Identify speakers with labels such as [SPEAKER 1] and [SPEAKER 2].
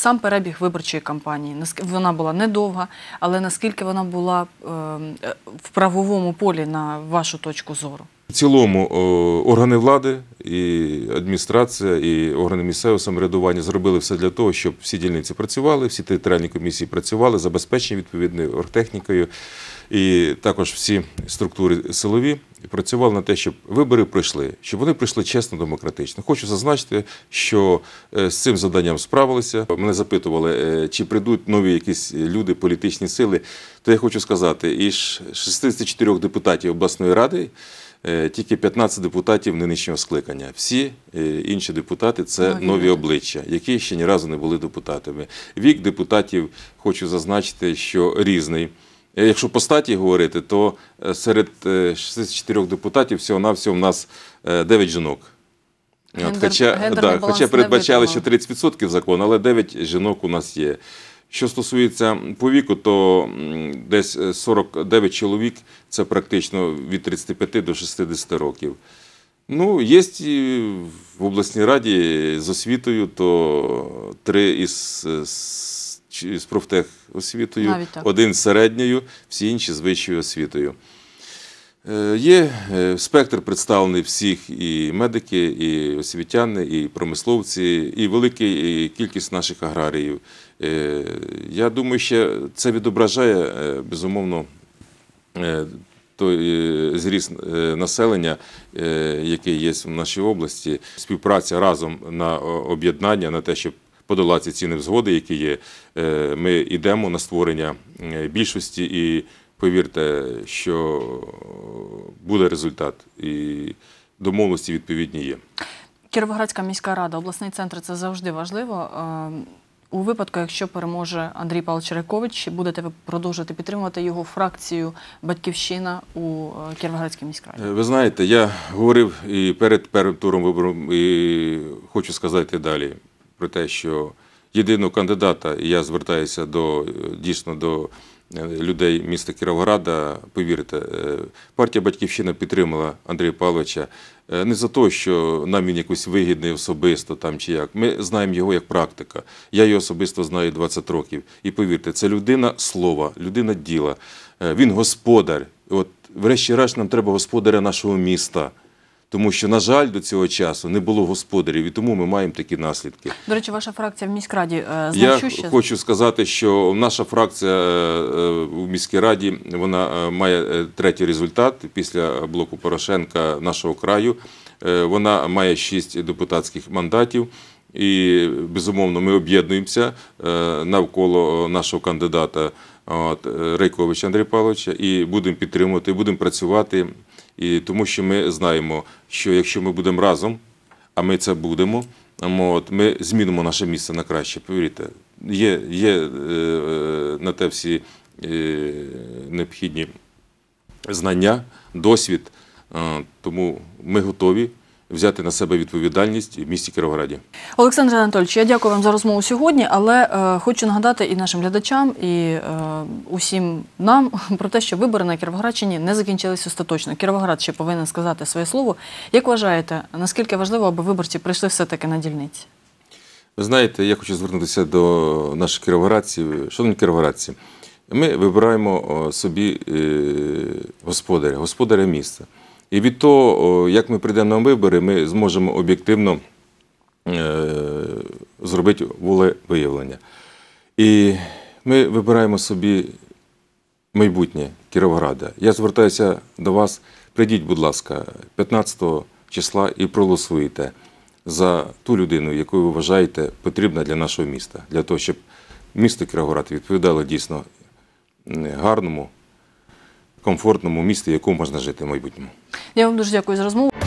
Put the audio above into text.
[SPEAKER 1] сам перебіг виборчої кампанії. вона була недовга, але наскільки вона була ем, е, в правовому полі на вашу точку зору?
[SPEAKER 2] В цілому органи влади, і адміністрація, і органи місцевого самоврядування зробили все для того, щоб всі дільниці працювали, всі територіальні комісії працювали, забезпечені відповідною оргтехнікою, і також всі структури силові працювали на те, щоб вибори пройшли, щоб вони пройшли чесно, демократично. Хочу зазначити, що е, з цим завданням справилися. Мене запитували, е, чи прийдуть нові якісь люди, політичні сили. То я хочу сказати, із 64 депутатів обласної ради. Е, тільки 15 депутатів нинішнього скликання. Всі е, інші депутати це нові обличчя, які ще ні разу не були депутатами. Вік депутатів хочу зазначити, що різний. Е, якщо по статі говорити, то серед 64 депутатів всього навсього в нас 9 жінок. Хоча да, хоча передбачали ще 30% закон, але 9 жінок у нас є. Що стосується повіку, то десь 49 е, чоловік це практично від 35 до 60 років. Ну, є в обласній раді з освітою, то три із е, з профтехосвітою, один з середньою, всі інші з вищою освітою. Е, є е, спектр представлений всіх і медики, і освітяни, і промисловці, і велика кількість наших аграріїв. Е, я думаю, що це відображає безумовно той зріст населення, який є в нашій області. Співпраця разом на об'єднання на те, щоб подолати ці невзгоди, які є. Ми йдемо на створення більшості і повірте, що буде результат, і домовленості відповідні є.
[SPEAKER 1] Кіровоградська міська рада, обласний центр це завжди важливо. Е, у випадку, якщо переможе Андрій Павлович Черекович, будете ви продовжувати підтримувати його фракцію Батьківщина у е, Кіровоградській міськраді?
[SPEAKER 2] Е, ви знаєте, я говорив і перед першим туром вибору, і хочу сказати далі про те, що єдиного кандидата, і я звертаюся до дійсно до Е, людей міста Кіровограда. Повірте, е, партія Батьківщина підтримала Андрія Павловича е, не за те, що нам він якось вигідний особисто там чи як. Ми знаємо його як практика. Я його особисто знаю 20 років. І повірте, це людина слова, людина діла. Він господар. От, врешті-решт, нам треба господаря нашого міста тому що, на жаль, до цього часу не було господарів, і тому ми маємо такі наслідки.
[SPEAKER 1] До речі, ваша фракція в міськраді е, значуща? Я хочу
[SPEAKER 2] сказати, що наша фракція в е, е, міській раді вона має третій результат після блоку Порошенка нашого краю. Вона має шість депутатських мандатів. І безумовно ми об'єднуємося навколо нашого кандидата от, е, Райковича Андрія Павловича, і будемо підтримувати, будемо працювати, і тому що ми знаємо, що якщо ми будемо разом, а ми це будемо, от, ми змінимо наше місце на краще. Повірте, є є е, е, на те всі необхідні знання, досвід, тому ми готові взяти на себе відповідальність в місті Кіровограді.
[SPEAKER 1] Олександр Анатольович, я дякую вам за розмову сьогодні, але е, хочу нагадати і нашим глядачам, і е, усім нам про те, що вибори на Кировоградщині не закінчились остаточно. Кіровоград ще повинен сказати своє слово. Як вважаєте, наскільки важливо, аби виборці прийшли все-таки на дільниці?
[SPEAKER 2] Ви знаєте, я хочу звернутися до наших кіровоградців. Шановні кіровоградці, ми вибираємо собі е, господаря, господаря міста. І від того, як ми прийдемо на вибори, ми зможемо об'єктивно е, зробити волевиявлення. І ми вибираємо собі майбутнє Кіровграда. Я звертаюся до вас, прийдіть, будь ласка, 15 числа і проголосуйте за ту людину, яку ви вважаєте потрібна для нашого міста, для того, щоб місто Кіровград відповідало дійсно гарному, комфортному місту, в якому можна жити в майбутньому.
[SPEAKER 1] Я вам дуже дякую за розмову.